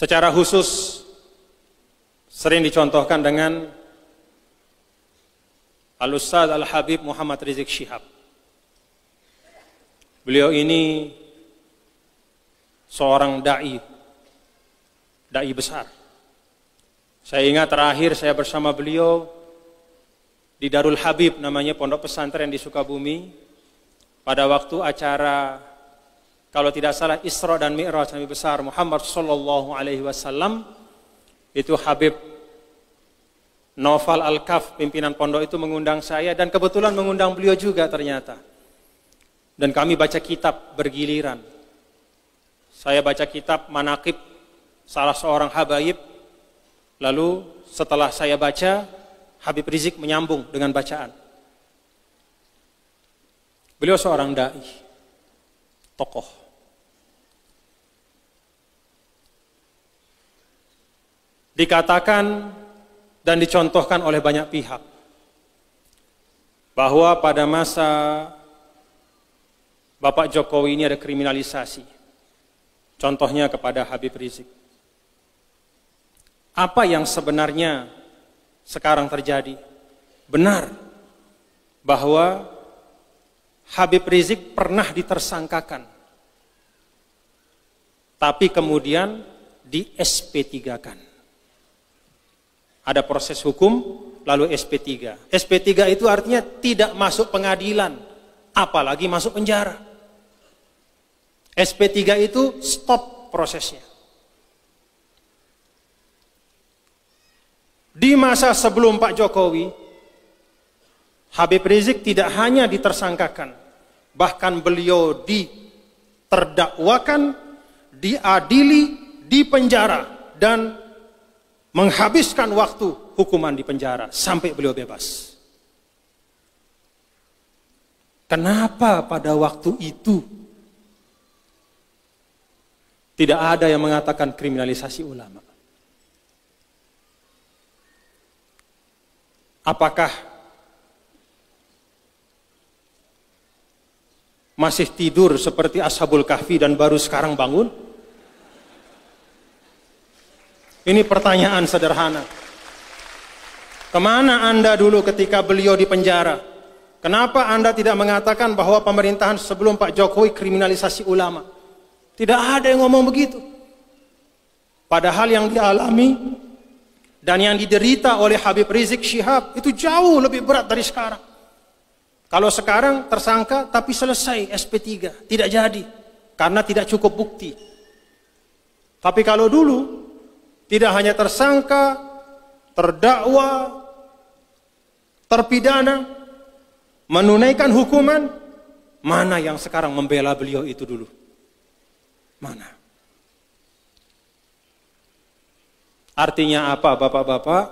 secara khusus sering dicontohkan dengan Al-Ustaz Al-Habib Muhammad Rizik Syihab. Beliau ini seorang da'i, da'i besar. Saya ingat terakhir saya bersama beliau di Darul Habib namanya Pondok Pesantren di Sukabumi pada waktu acara kalau tidak salah Isra dan Mi'raj Nabi besar Muhammad sallallahu alaihi wasallam itu Habib Noval Al-Kaf pimpinan pondok itu mengundang saya dan kebetulan mengundang beliau juga ternyata. Dan kami baca kitab bergiliran. Saya baca kitab Manakib salah seorang habaib. Lalu setelah saya baca Habib Rizik menyambung dengan bacaan. Beliau seorang dai, tokoh. dikatakan dan dicontohkan oleh banyak pihak bahwa pada masa Bapak Jokowi ini ada kriminalisasi. Contohnya kepada Habib Rizik. Apa yang sebenarnya sekarang terjadi? Benar bahwa Habib Rizik pernah ditersangkakan. Tapi kemudian di SP3-kan. Ada proses hukum, lalu SP3. SP3 itu artinya tidak masuk pengadilan, apalagi masuk penjara. SP3 itu stop prosesnya. Di masa sebelum Pak Jokowi, Habib Rizik tidak hanya ditersangkakan, bahkan beliau diterdakwakan, diadili, dipenjara, dan menghabiskan waktu hukuman di penjara sampai beliau bebas. Kenapa pada waktu itu tidak ada yang mengatakan kriminalisasi ulama? Apakah masih tidur seperti Ashabul Kahfi dan baru sekarang bangun? Ini pertanyaan sederhana. Kemana Anda dulu ketika beliau di penjara? Kenapa Anda tidak mengatakan bahwa pemerintahan sebelum Pak Jokowi kriminalisasi ulama? Tidak ada yang ngomong begitu. Padahal yang dialami dan yang diderita oleh Habib Rizik Syihab itu jauh lebih berat dari sekarang. Kalau sekarang tersangka tapi selesai SP3, tidak jadi karena tidak cukup bukti. Tapi kalau dulu tidak hanya tersangka, terdakwa, terpidana, menunaikan hukuman, mana yang sekarang membela beliau itu dulu? Mana? Artinya apa Bapak-bapak?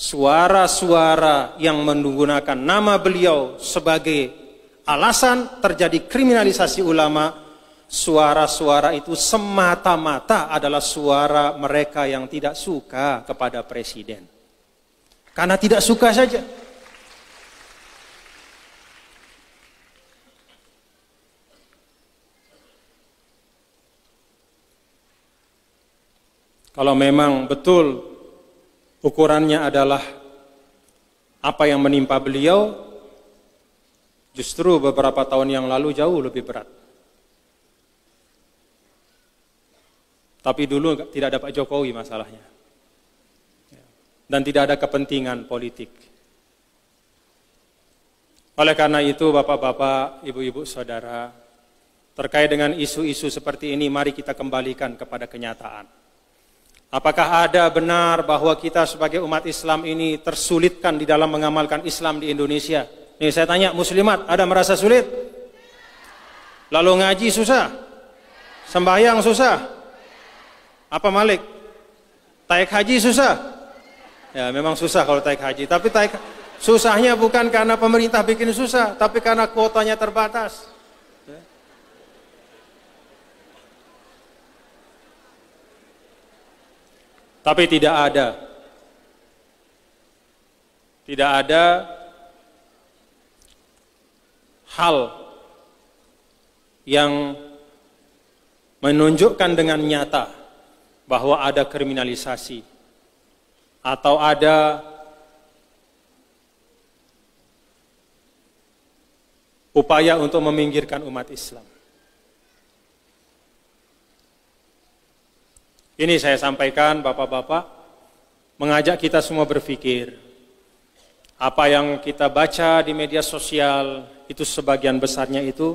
Suara-suara yang menggunakan nama beliau sebagai alasan terjadi kriminalisasi ulama' suara-suara itu semata-mata adalah suara mereka yang tidak suka kepada presiden. Karena tidak suka saja. Kalau memang betul ukurannya adalah apa yang menimpa beliau, justru beberapa tahun yang lalu jauh lebih berat. Tapi dulu tidak ada Pak Jokowi masalahnya. Ya. Dan tidak ada kepentingan politik. Oleh karena itu Bapak-bapak, Ibu-ibu, Saudara, terkait dengan isu-isu seperti ini mari kita kembalikan kepada kenyataan. Apakah ada benar bahwa kita sebagai umat Islam ini tersulitkan di dalam mengamalkan Islam di Indonesia? Ini saya tanya muslimat, ada merasa sulit? Lalu ngaji susah? Sembahyang susah? Apa Malik? Taik haji susah. Ya memang susah kalau taik haji. Tapi taik susahnya bukan karena pemerintah bikin susah, tapi karena kuotanya terbatas. Ya. Tapi tidak ada, tidak ada hal yang menunjukkan dengan nyata bahwa ada kriminalisasi atau ada upaya untuk meminggirkan umat Islam. Ini saya sampaikan Bapak-bapak mengajak kita semua berpikir apa yang kita baca di media sosial itu sebagian besarnya itu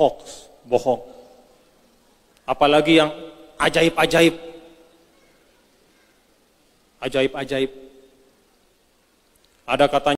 hoax, bohong apalagi yang ajaib-ajaib. Ajaib-ajaib. Ada katanya